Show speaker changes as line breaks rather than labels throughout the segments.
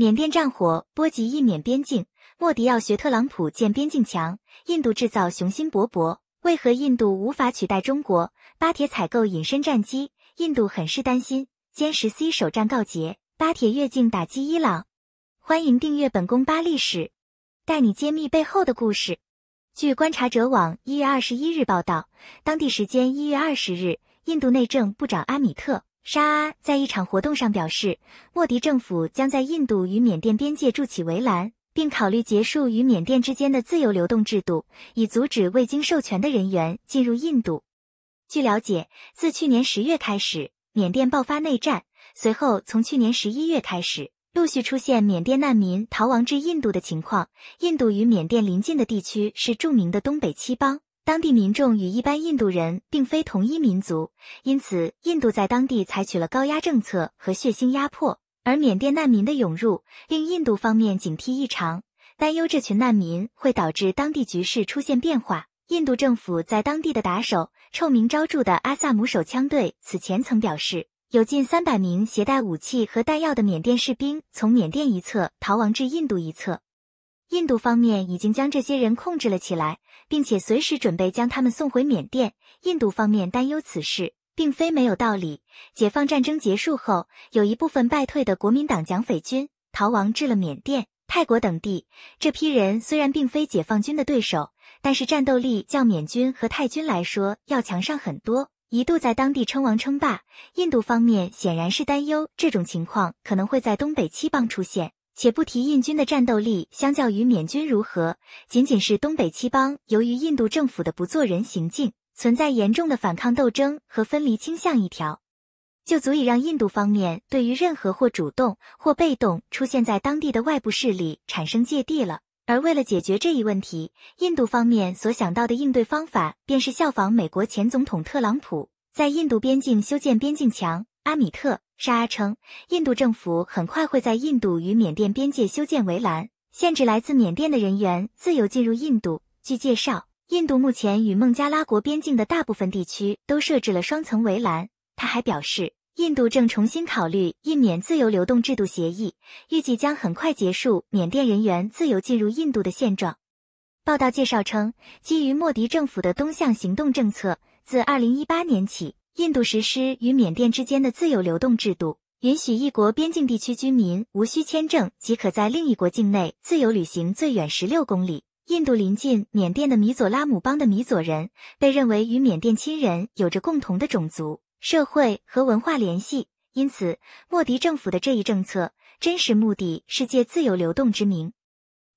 缅甸战火波及印缅边境，莫迪要学特朗普建边境墙，印度制造雄心勃勃。为何印度无法取代中国？巴铁采购隐身战机，印度很是担心。歼十 C 首战告捷，巴铁越境打击伊朗。欢迎订阅本宫巴历史，带你揭秘背后的故事。据观察者网一月二十一日报道，当地时间一月二十日，印度内政部长阿米特。沙阿在一场活动上表示，莫迪政府将在印度与缅甸边界筑起围栏，并考虑结束与缅甸之间的自由流动制度，以阻止未经授权的人员进入印度。据了解，自去年十月开始，缅甸爆发内战，随后从去年十一月开始，陆续出现缅甸难民逃亡至印度的情况。印度与缅甸邻近的地区是著名的东北七邦。当地民众与一般印度人并非同一民族，因此印度在当地采取了高压政策和血腥压迫。而缅甸难民的涌入令印度方面警惕异常，担忧这群难民会导致当地局势出现变化。印度政府在当地的打手臭名昭著的阿萨姆手枪队此前曾表示，有近三百名携带武器和弹药的缅甸士兵从缅甸一侧逃亡至印度一侧。印度方面已经将这些人控制了起来，并且随时准备将他们送回缅甸。印度方面担忧此事，并非没有道理。解放战争结束后，有一部分败退的国民党蒋匪军逃亡至了缅甸、泰国等地。这批人虽然并非解放军的对手，但是战斗力较缅军和泰军来说要强上很多，一度在当地称王称霸。印度方面显然是担忧这种情况可能会在东北七邦出现。且不提印军的战斗力相较于缅军如何，仅仅是东北七邦由于印度政府的不做人行径，存在严重的反抗斗争和分离倾向一条，就足以让印度方面对于任何或主动或被动出现在当地的外部势力产生芥蒂了。而为了解决这一问题，印度方面所想到的应对方法，便是效仿美国前总统特朗普在印度边境修建边境墙阿米特。沙阿称，印度政府很快会在印度与缅甸边界修建围栏，限制来自缅甸的人员自由进入印度。据介绍，印度目前与孟加拉国边境的大部分地区都设置了双层围栏。他还表示，印度正重新考虑印缅自由流动制度协议，预计将很快结束缅甸人员自由进入印度的现状。报道介绍称，基于莫迪政府的东向行动政策，自二零一八年起。印度实施与缅甸之间的自由流动制度，允许一国边境地区居民无需签证即可在另一国境内自由旅行最远十六公里。印度邻近缅甸的米佐拉姆邦的米佐人被认为与缅甸亲人有着共同的种族、社会和文化联系，因此莫迪政府的这一政策真实目的是借自由流动之名。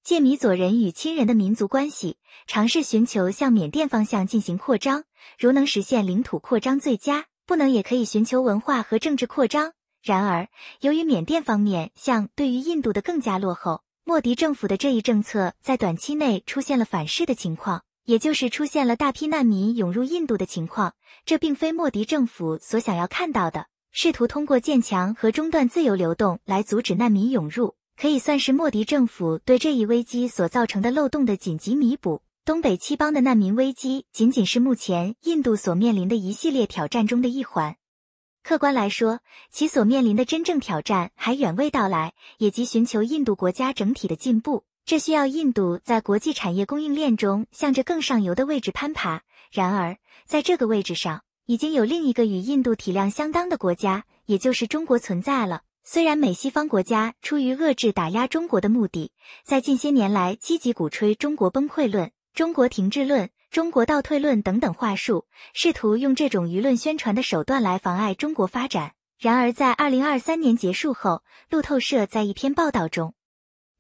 借米佐人与亲人的民族关系，尝试寻求向缅甸方向进行扩张。如能实现领土扩张最佳，不能也可以寻求文化和政治扩张。然而，由于缅甸方面相对于印度的更加落后，莫迪政府的这一政策在短期内出现了反噬的情况，也就是出现了大批难民涌入印度的情况。这并非莫迪政府所想要看到的。试图通过建墙和中断自由流动来阻止难民涌入。可以算是莫迪政府对这一危机所造成的漏洞的紧急弥补。东北七邦的难民危机仅仅是目前印度所面临的一系列挑战中的一环。客观来说，其所面临的真正挑战还远未到来，也即寻求印度国家整体的进步，这需要印度在国际产业供应链中向着更上游的位置攀爬。然而，在这个位置上，已经有另一个与印度体量相当的国家，也就是中国存在了。虽然美西方国家出于遏制打压中国的目的，在近些年来积极鼓吹中国崩溃论、中国停滞论、中国倒退论等等话术，试图用这种舆论宣传的手段来妨碍中国发展。然而，在二零二三年结束后，路透社在一篇报道中，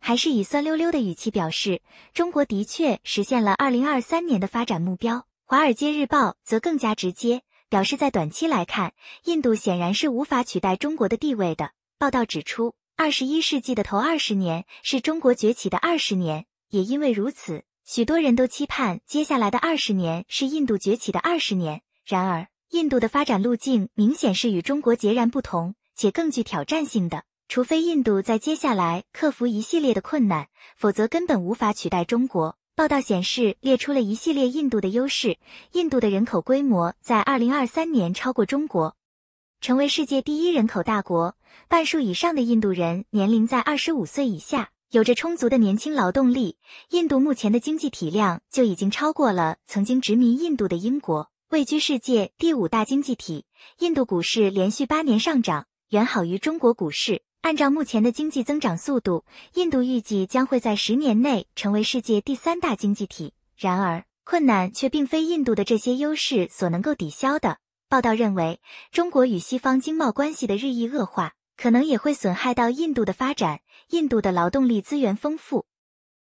还是以酸溜溜的语气表示，中国的确实现了二零二三年的发展目标。华尔街日报则更加直接，表示在短期来看，印度显然是无法取代中国的地位的。报道指出，二十一世纪的头二十年是中国崛起的二十年，也因为如此，许多人都期盼接下来的二十年是印度崛起的二十年。然而，印度的发展路径明显是与中国截然不同，且更具挑战性的。除非印度在接下来克服一系列的困难，否则根本无法取代中国。报道显示，列出了一系列印度的优势：印度的人口规模在二零二三年超过中国。成为世界第一人口大国，半数以上的印度人年龄在二十五岁以下，有着充足的年轻劳动力。印度目前的经济体量就已经超过了曾经殖民印度的英国，位居世界第五大经济体。印度股市连续八年上涨，远好于中国股市。按照目前的经济增长速度，印度预计将会在十年内成为世界第三大经济体。然而，困难却并非印度的这些优势所能够抵消的。报道认为，中国与西方经贸关系的日益恶化，可能也会损害到印度的发展。印度的劳动力资源丰富，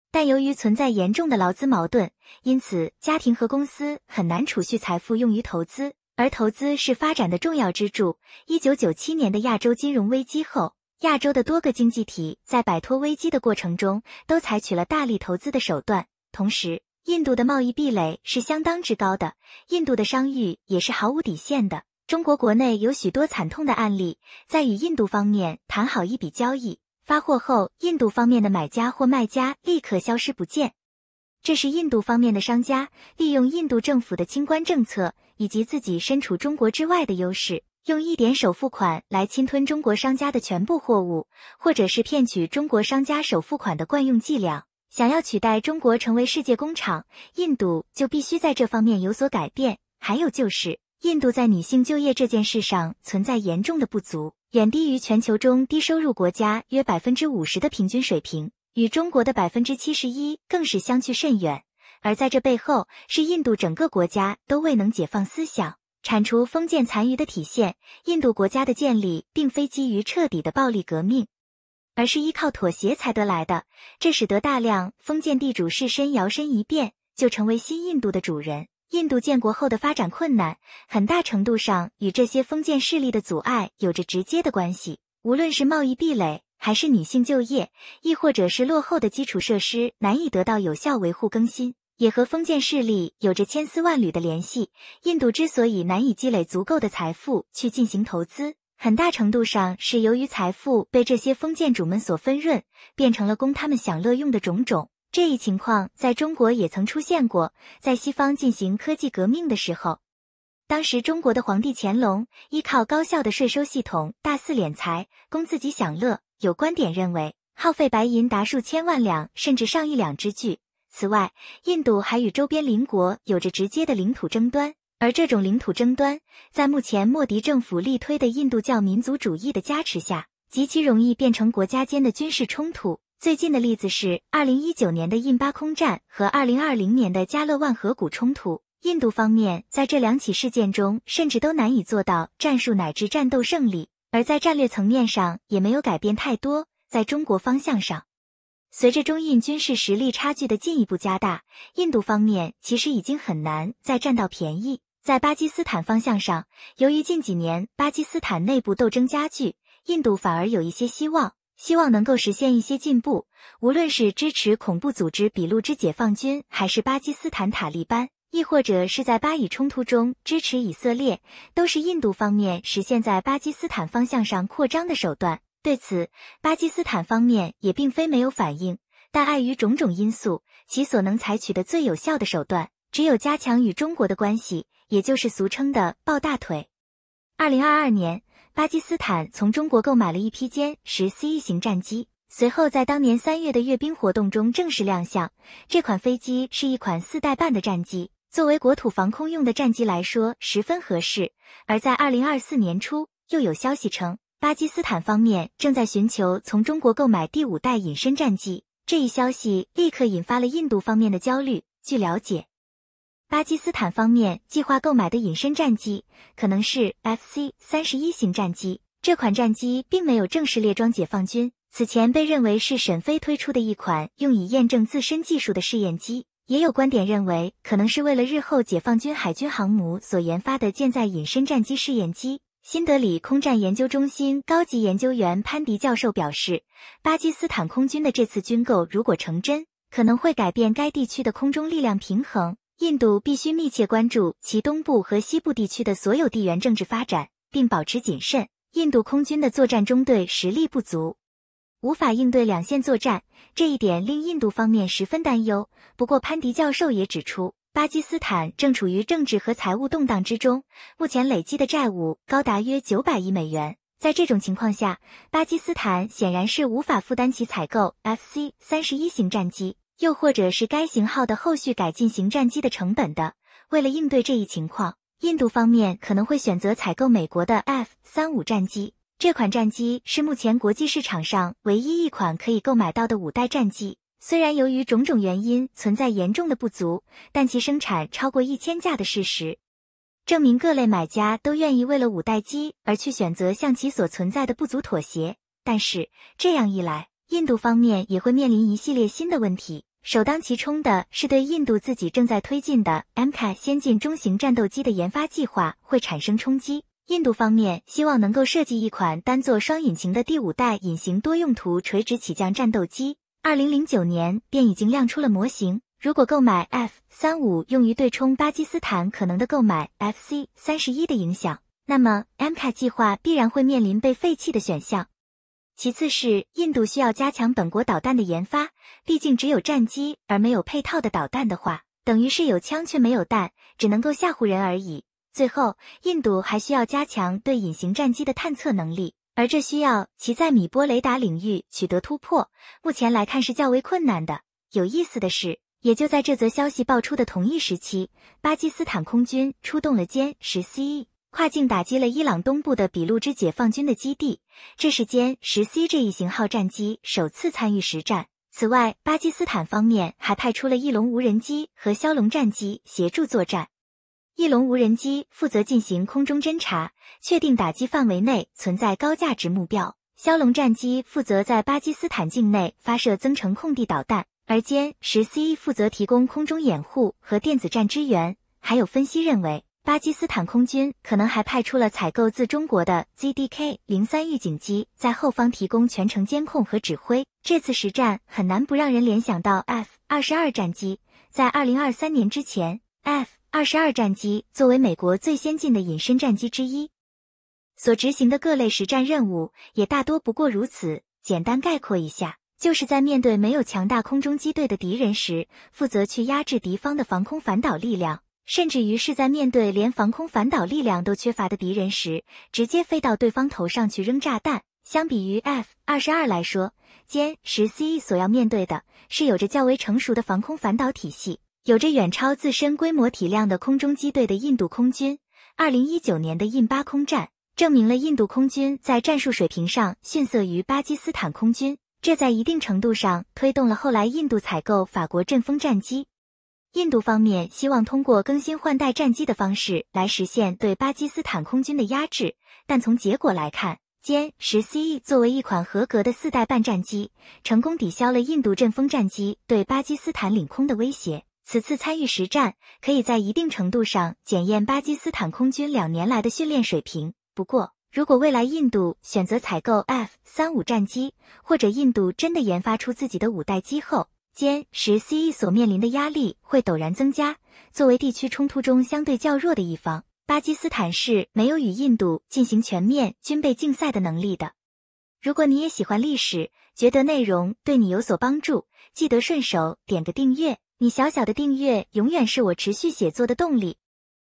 但由于存在严重的劳资矛盾，因此家庭和公司很难储蓄财富用于投资，而投资是发展的重要支柱。一九九七年的亚洲金融危机后，亚洲的多个经济体在摆脱危机的过程中，都采取了大力投资的手段，同时。印度的贸易壁垒是相当之高的，印度的商誉也是毫无底线的。中国国内有许多惨痛的案例，在与印度方面谈好一笔交易发货后，印度方面的买家或卖家立刻消失不见。这是印度方面的商家利用印度政府的清关政策以及自己身处中国之外的优势，用一点首付款来侵吞中国商家的全部货物，或者是骗取中国商家首付款的惯用伎俩。想要取代中国成为世界工厂，印度就必须在这方面有所改变。还有就是，印度在女性就业这件事上存在严重的不足，远低于全球中低收入国家约百分之五十的平均水平，与中国的百分之七十一更是相去甚远。而在这背后，是印度整个国家都未能解放思想、铲除封建残余的体现。印度国家的建立，并非基于彻底的暴力革命。而是依靠妥协才得来的，这使得大量封建地主士绅摇身一变就成为新印度的主人。印度建国后的发展困难，很大程度上与这些封建势力的阻碍有着直接的关系。无论是贸易壁垒，还是女性就业，亦或者是落后的基础设施难以得到有效维护更新，也和封建势力有着千丝万缕的联系。印度之所以难以积累足够的财富去进行投资。很大程度上是由于财富被这些封建主们所分润，变成了供他们享乐用的种种。这一情况在中国也曾出现过。在西方进行科技革命的时候，当时中国的皇帝乾隆依靠高效的税收系统大肆敛财，供自己享乐。有观点认为，耗费白银达数千万两甚至上亿两之巨。此外，印度还与周边邻国有着直接的领土争端。而这种领土争端，在目前莫迪政府力推的印度教民族主义的加持下，极其容易变成国家间的军事冲突。最近的例子是二零一九年的印巴空战和二零二零年的加勒万河谷冲突。印度方面在这两起事件中，甚至都难以做到战术乃至战斗胜利，而在战略层面上也没有改变太多。在中国方向上，随着中印军事实力差距的进一步加大，印度方面其实已经很难再占到便宜。在巴基斯坦方向上，由于近几年巴基斯坦内部斗争加剧，印度反而有一些希望，希望能够实现一些进步。无论是支持恐怖组织“俾路支解放军”，还是巴基斯坦塔利班，亦或者是在巴以冲突中支持以色列，都是印度方面实现在巴基斯坦方向上扩张的手段。对此，巴基斯坦方面也并非没有反应，但碍于种种因素，其所能采取的最有效的手段，只有加强与中国的关系。也就是俗称的抱大腿。二零二二年，巴基斯坦从中国购买了一批歼十 C 型战机，随后在当年三月的阅兵活动中正式亮相。这款飞机是一款四代半的战机，作为国土防空用的战机来说十分合适。而在二零二四年初，又有消息称巴基斯坦方面正在寻求从中国购买第五代隐身战机，这一消息立刻引发了印度方面的焦虑。据了解。巴基斯坦方面计划购买的隐身战机可能是 FC 三十一型战机。这款战机并没有正式列装解放军，此前被认为是沈飞推出的一款用以验证自身技术的试验机。也有观点认为，可能是为了日后解放军海军航母所研发的舰载隐身战机试验机。新德里空战研究中心高级研究员潘迪教授表示，巴基斯坦空军的这次军购如果成真，可能会改变该地区的空中力量平衡。印度必须密切关注其东部和西部地区的所有地缘政治发展，并保持谨慎。印度空军的作战中队实力不足，无法应对两线作战，这一点令印度方面十分担忧。不过，潘迪教授也指出，巴基斯坦正处于政治和财务动荡之中，目前累积的债务高达约九百亿美元。在这种情况下，巴基斯坦显然是无法负担起采购 FC 三十一型战机。又或者是该型号的后续改进型战机的成本的。为了应对这一情况，印度方面可能会选择采购美国的 F 三五战机。这款战机是目前国际市场上唯一一款可以购买到的五代战机。虽然由于种种原因存在严重的不足，但其生产超过一千架的事实，证明各类买家都愿意为了五代机而去选择向其所存在的不足妥协。但是这样一来，印度方面也会面临一系列新的问题。首当其冲的是，对印度自己正在推进的 MCA 先进中型战斗机的研发计划会产生冲击。印度方面希望能够设计一款单座双引擎的第五代隐形多用途垂直起降战斗机，二零零九年便已经亮出了模型。如果购买 F 三五用于对冲巴基斯坦可能的购买 FC 三十一的影响，那么 MCA 计划必然会面临被废弃的选项。其次是印度需要加强本国导弹的研发，毕竟只有战机而没有配套的导弹的话，等于是有枪却没有弹，只能够吓唬人而已。最后，印度还需要加强对隐形战机的探测能力，而这需要其在米波雷达领域取得突破，目前来看是较为困难的。有意思的是，也就在这则消息爆出的同一时期，巴基斯坦空军出动了歼十 C。跨境打击了伊朗东部的比路支解放军的基地，这是歼十 C 这一型号战机首次参与实战。此外，巴基斯坦方面还派出了翼龙无人机和枭龙战机协助作战。翼龙无人机负责进行空中侦察，确定打击范围内存在高价值目标；枭龙战机负责在巴基斯坦境内发射增程空地导弹，而歼十 C 负责提供空中掩护和电子战支援。还有分析认为。巴基斯坦空军可能还派出了采购自中国的 ZDK 零三预警机，在后方提供全程监控和指挥。这次实战很难不让人联想到 F 二十二战机。在二零二三年之前，F 二十二战机作为美国最先进的隐身战机之一，所执行的各类实战任务也大多不过如此。简单概括一下，就是在面对没有强大空中机队的敌人时，负责去压制敌方的防空反导力量。甚至于是在面对连防空反导力量都缺乏的敌人时，直接飞到对方头上去扔炸弹。相比于 F 二十二来说，歼十 C 所要面对的是有着较为成熟的防空反导体系、有着远超自身规模体量的空中机队的印度空军。二零一九年的印巴空战证明了印度空军在战术水平上逊色于巴基斯坦空军，这在一定程度上推动了后来印度采购法国阵风战机。印度方面希望通过更新换代战机的方式来实现对巴基斯坦空军的压制，但从结果来看，歼十 C 作为一款合格的四代半战机，成功抵消了印度阵风战机对巴基斯坦领空的威胁。此次参与实战，可以在一定程度上检验巴基斯坦空军两年来的训练水平。不过，如果未来印度选择采购 F 三五战机，或者印度真的研发出自己的五代机后，歼时，CE 所面临的压力会陡然增加。作为地区冲突中相对较弱的一方，巴基斯坦是没有与印度进行全面军备竞赛的能力的。如果你也喜欢历史，觉得内容对你有所帮助，记得顺手点个订阅。你小小的订阅，永远是我持续写作的动力。